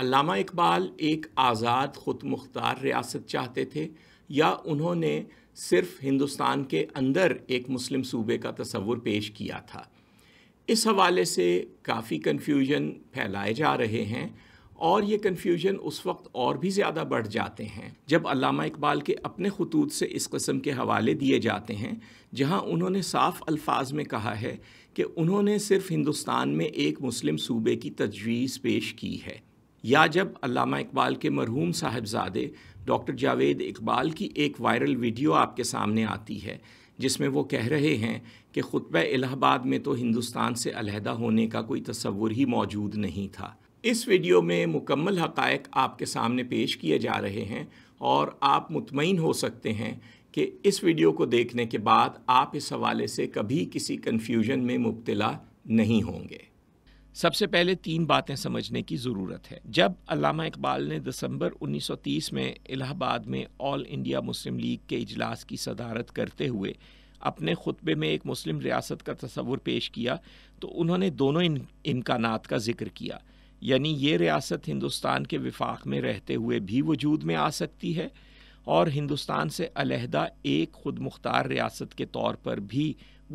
अलामा इकबाल एक आज़ाद ख़ुद मुख्तार रियासत चाहते थे या उन्होंने सिर्फ हिंदुस्तान के अंदर एक मुस्लिम सूबे का तस्वुर पेश किया था इस हवाले से काफ़ी कन्फ्यूजन फैलाए जा रहे हैं और ये कन्फ्यूजन उस वक्त और भी ज़्यादा बढ़ जाते हैं जब अलामा इकबाल के अपने खतूत से इस कस्म के हवाले दिए जाते हैं जहाँ उन्होंने साफ अल्फाज में कहा है कि उन्होंने सिर्फ हिंदुस्तान में एक मुस्लिम सूबे की तजवीज़ पेश की है या जब अल्लामा इकबाल के मरहूम साहबजादे डॉक्टर जावेद इकबाल की एक वायरल वीडियो आपके सामने आती है जिसमें वो कह रहे हैं कि ख़ुतब इलाहाबाद में तो हिंदुस्तान से अलहदा होने का कोई तस्वुर ही मौजूद नहीं था इस वीडियो में मुकम्मल हक़ आपके सामने पेश किए जा रहे हैं और आप मुतमिन हो सकते हैं कि इस वीडियो को देखने के बाद आप इस हवाले से कभी किसी कन्फ्यूजन में मुबतला नहीं होंगे सबसे पहले तीन बातें समझने की ज़रूरत है जब अलामा इकबाल ने दिसंबर 1930 में इलाहाबाद में ऑल इंडिया मुस्लिम लीग के इजलास की सदारत करते हुए अपने खुतबे में एक मुस्लिम रियासत का तस्वुर पेश किया तो उन्होंने दोनों इन इम्कान का जिक्र किया यानी ये रियासत हिंदुस्तान के विफाक में रहते हुए भी वजूद में आ सकती है और हिंदुस्तान से अलहदा एक खुद मुख्तार रियासत के तौर पर भी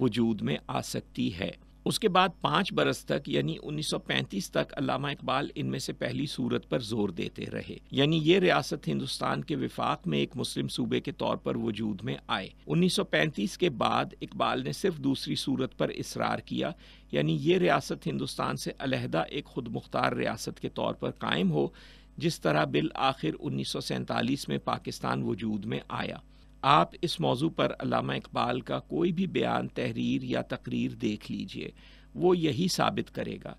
वजूद में आ सकती है उसके बाद पाँच बरस तक यानी 1935 तक अलामा इकबाल इनमें से पहली सूरत पर जोर देते रहे यानी ये रियासत हिंदुस्तान के विफाक में एक मुस्लिम सूबे के तौर पर वजूद में आए 1935 के बाद इकबाल ने सिर्फ दूसरी सूरत पर इसरार किया यानी ये रियासत हिंदुस्तान से अलहदा एक खुद मुख्तार रियासत के तौर पर कायम हो जिस तरह बिल आखिर उन्नीस में पाकिस्तान वजूद में आया आप इस मौजू पर अलामा इकबाल का कोई भी बयान तहरीर या तकरीर देख लीजिए वो यही साबित करेगा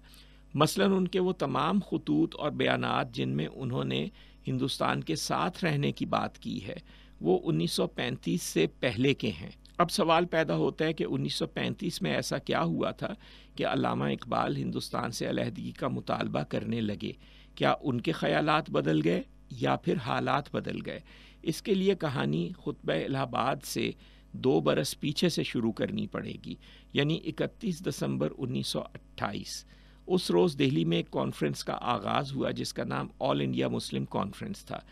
मसलन उनके वो तमाम खतूत और बयान जिनमें उन्होंने हिंदुस्तान के साथ रहने की बात की है वो 1935 से पहले के हैं अब सवाल पैदा होता है कि 1935 में ऐसा क्या हुआ था कि अलामा इकबाल हिंदुस्तान से अलहदगी का मुतालबा करने लगे क्या उनके ख़्याल बदल गए या फिर हालात बदल गए इसके लिए कहानी ख़ुतब इलाहाबाद से दो बरस पीछे से शुरू करनी पड़ेगी यानी 31 दिसंबर 1928 उस रोज़ दिल्ली में एक कॉन्फ्रेंस का आगाज़ हुआ जिसका नाम ऑल इंडिया मुस्लिम कॉन्फ्रेंस था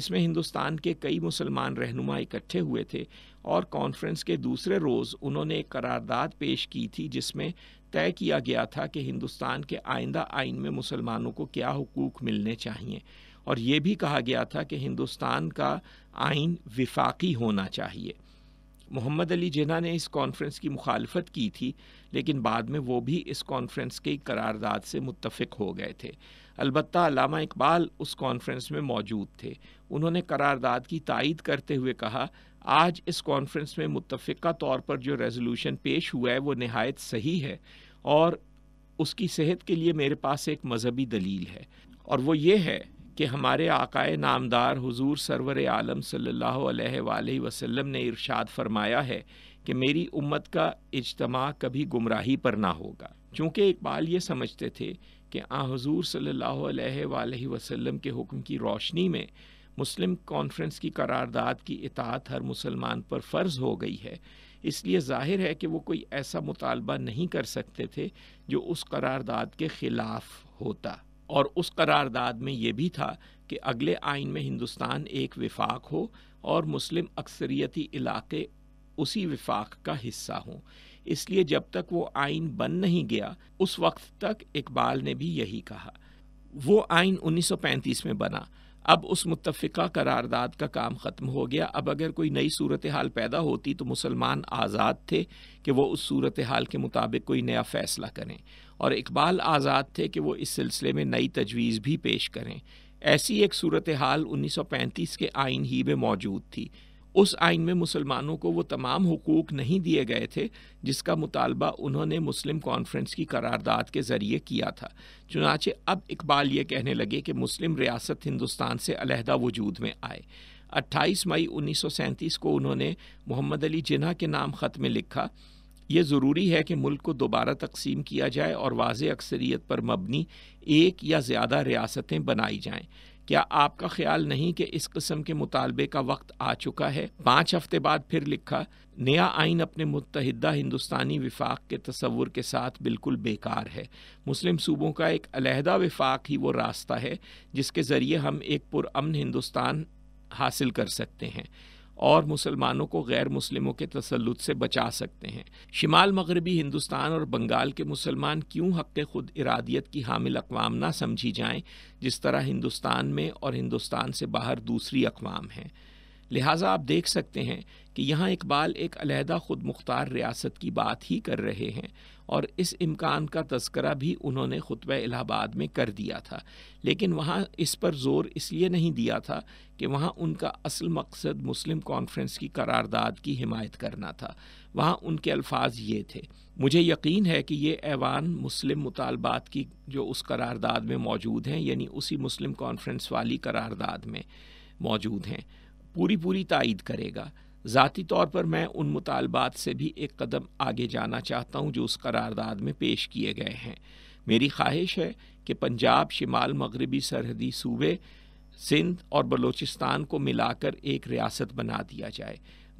इसमें हिंदुस्तान के कई मुसलमान रहनुमा इकट्ठे हुए थे और कॉन्फ्रेंस के दूसरे रोज़ उन्होंने एक करारदाद पेश की थी जिसमें तय किया गया था कि हिंदुस्तान के आइंदा आइन में मुसलमानों को क्या हकूक़ मिलने चाहिए और ये भी कहा गया था कि हिंदुस्तान का आइन विफाकी होना चाहिए मोहम्मद अली जिन्ना ने इस कॉन्फ्रेंस की मुखालफत की थी लेकिन बाद में वो भी इस कॉन्फ्रेंस के करारदाद से मुतफ़ हो गए थे अलबत् इकबाल उस कॉन्फ्रेंस में मौजूद थे उन्होंने करारदाद की तायद करते हुए कहा आज इस कॉन्फ्रेंस में मुतफ़ा तौर पर जो रेजोल्यूशन पेश हुआ है वो नहायत सही है और उसकी सेहत के लिए मेरे पास एक मजहबी दलील है और वो ये है कि हमारे आकाए नामदार हुजूर सरवर आलम सल्लल्लाहु अलैहि वसल्लम ने इरशाद फरमाया है कि मेरी उम्मत का इजतमा कभी गुमराही पर ना होगा चूँकि इकबाल ये समझते थे कि आ हजूर सल्ला अलैहि वसल्लम के हुक्म की रोशनी में मुस्लिम कॉन्फ्रेंस की करारदाद की इतात हर मुसलमान पर फ़र्ज़ हो गई है इसलिए जाहिर है कि वो कोई ऐसा मुतालबा नहीं कर सकते थे जो उस करारदाद के ख़िलाफ़ होता और उस करारदाद में ये भी था कि अगले आइन में हिंदुस्तान एक विफाक हो और मुस्लिम अक्सरियती इलाके उसी विफाक का हिस्सा हों इसलिए जब तक वो आइन बन नहीं गया उस वक्त तक इकबाल ने भी यही कहा वो आइन 1935 में बना अब उस मुतफ़ा करारदाद का काम ख़त्म हो गया अब अगर कोई नई सूरत हाल पैदा होती तो मुसलमान आज़ाद थे कि वो उस सूरत हाल के मुताबिक कोई नया फ़ैसला करें और इकबाल आज़ाद थे कि वो इस सिलसिले में नई तजवीज़ भी पेश करें ऐसी एक सूरत हाल उन्नीस सौ पैंतीस के आइन ही में मौजूद थी उस आइन में मुसलमानों को वो तमाम हकूक नहीं दिए गए थे जिसका मुतालबा उन्होंने मुस्लिम कॉन्फ्रेंस की करारदाद के ज़रिए किया था चुनाचे अब इकबाल ये कहने लगे कि मुस्लिम रियासत हिंदुस्तान से अलहदा वजूद में आए 28 मई 1937 को उन्होंने मोहम्मद अली जिन्हा के नाम ख़त में लिखा ये ज़रूरी है कि मुल्क को दोबारा तकसीम किया जाए और वाज अक्सरीत पर मबनी एक या ज़्यादा रियासतें बनाई जाएँ क्या आपका ख्याल नहीं कि इस किस्म के मुतालबे का वक्त आ चुका है पाँच हफ्ते बाद फिर लिखा नया आइन अपने मुतहदा हिंदुस्तानी विफाक के तस्वुर के साथ बिल्कुल बेकार है मुस्लिम सूबों का एक अलहदा विफाक ही वो रास्ता है जिसके ज़रिए हम एक पुरान हिंदुस्तान हासिल कर सकते हैं और मुसलमानों को गैर मुस्लिमों के तसलुत से बचा सकते हैं शिमाल मगरबी हिंदुस्तान और बंगाल के मुसलमान क्यों हक़ खुद इरादियत की हामिल अकवाम ना समझी जाए जिस तरह हिंदुस्तान में और हिंदुस्तान से बाहर दूसरी अकवाम हैं लिहाजा आप देख सकते हैं कि यहाँ इकबाल एक अलहदा ख़ुद मुख्तार रियासत की बात ही कर रहे हैं और इस इम्कान का तस्करा भी उन्होंने ख़ुतब इलाहाबाद में कर दिया था लेकिन वहाँ इस पर ज़ोर इसलिए नहीं दिया था कि वहाँ उनका असल मकसद मुस्लिम कॉन्फ्रेंस की करारदाद की हिमायत करना था वहाँ उनके अल्फाज ये थे मुझे यकीन है कि ये ऐवान मुस्लिम मुतालबात की जो उस करारदाद में मौजूद हैं यानी उसी मुस्लिम कॉन्फ्रेंस वाली करारदाद में मौजूद हैं पूरी पूरी तायद करेगा ज़ाती तौर पर मैं उन मुतालबात से भी एक कदम आगे जाना चाहता हूँ जो उस करारदाद में पेश किए गए हैं मेरी ख्वाहिश है कि पंजाब शिमाल मगरबी सरहदी सूबे सिंध और बलूचिस्तान को मिलाकर एक रियासत बना दिया जाए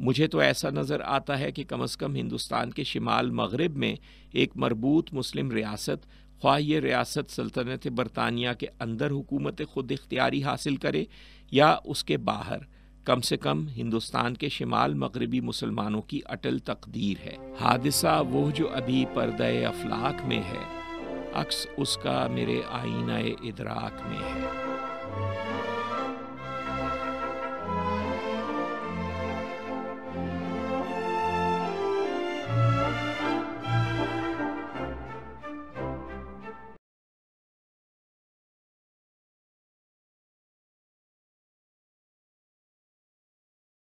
मुझे तो ऐसा नज़र आता है कि कम अज़ कम हिंदुस्तान के शिमाल मगरब में एक मरबूत मुस्लिम रियासत ख्वाह ये रियासत सल्तनत बरतानिया के अंदर हुकूमत ख़ुद इख्तियारी हासिल करे या उसके बाहर कम से कम हिंदुस्तान के शिमाल मगरबी मुसलमानों की अटल तकदीर है हादसा वो जो अभी पर्दे अफलाक में है अक्स उसका मेरे आईना इदराक में है